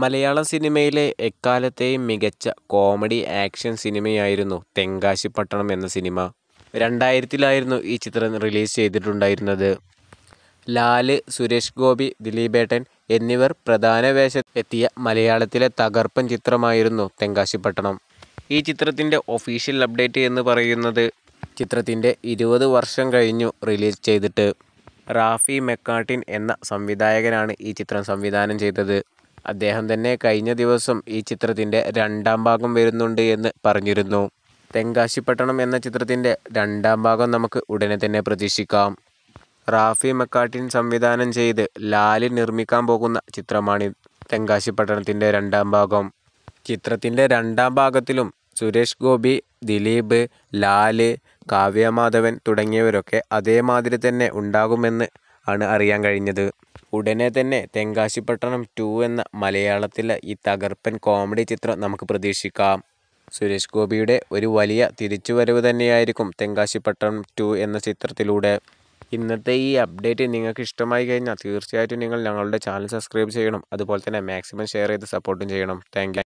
മലയാള സിനിമയിലെ എക്കാലത്തെയും മികച്ച കോമഡി ആക്ഷൻ സിനിമയായിരുന്നു തെങ്കാശിപ്പട്ടണം എന്ന സിനിമ രണ്ടായിരത്തിലായിരുന്നു ഈ ചിത്രം റിലീസ് ചെയ്തിട്ടുണ്ടായിരുന്നത് ലാല് സുരേഷ് ഗോപി ദിലീപേട്ടൻ എന്നിവർ പ്രധാന എത്തിയ മലയാളത്തിലെ തകർപ്പൻ ചിത്രമായിരുന്നു തെങ്കാശിപ്പട്ടണം ഈ ചിത്രത്തിൻ്റെ ഒഫീഷ്യൽ അപ്ഡേറ്റ് എന്ന് പറയുന്നത് ചിത്രത്തിൻ്റെ ഇരുപത് വർഷം കഴിഞ്ഞു റിലീസ് ചെയ്തിട്ട് റാഫി മെക്കാട്ടിൻ എന്ന സംവിധായകനാണ് ഈ ചിത്രം സംവിധാനം ചെയ്തത് അദ്ദേഹം തന്നെ കഴിഞ്ഞ ദിവസം ഈ ചിത്രത്തിൻ്റെ രണ്ടാം ഭാഗം വരുന്നുണ്ട് എന്ന് പറഞ്ഞിരുന്നു തെങ്കാശിപ്പട്ടണം എന്ന ചിത്രത്തിൻ്റെ രണ്ടാം ഭാഗം നമുക്ക് ഉടനെ തന്നെ പ്രതീക്ഷിക്കാം റാഫി മക്കാട്ടിൻ സംവിധാനം ചെയ്ത് ലാലി നിർമ്മിക്കാൻ പോകുന്ന ചിത്രമാണ് തെങ്കാശിപ്പട്ടണത്തിൻ്റെ രണ്ടാം ഭാഗം ചിത്രത്തിൻ്റെ രണ്ടാം ഭാഗത്തിലും സുരേഷ് ഗോപി ദിലീപ് ലാല് കാവ്യമാധവൻ തുടങ്ങിയവരൊക്കെ അതേമാതിരി തന്നെ ഉണ്ടാകുമെന്ന് ആണ് അറിയാൻ കഴിഞ്ഞത് ഉടനെ തന്നെ തെങ്കാശിപട്ടണം ടു എന്ന മലയാളത്തിലെ ഈ തകർപ്പൻ കോമഡി ചിത്രം നമുക്ക് പ്രതീക്ഷിക്കാം സുരേഷ് ഗോപിയുടെ ഒരു വലിയ തിരിച്ചുവരവ് തന്നെയായിരിക്കും തെങ്കാശിപട്ടണം ടു എന്ന ചിത്രത്തിലൂടെ ഇന്നത്തെ ഈ അപ്ഡേറ്റ് നിങ്ങൾക്ക് ഇഷ്ടമായി കഴിഞ്ഞാൽ തീർച്ചയായിട്ടും നിങ്ങൾ ഞങ്ങളുടെ ചാനൽ സബ്സ്ക്രൈബ് ചെയ്യണം അതുപോലെ തന്നെ മാക്സിമം ഷെയർ ചെയ്ത് സപ്പോർട്ടും ചെയ്യണം താങ്ക്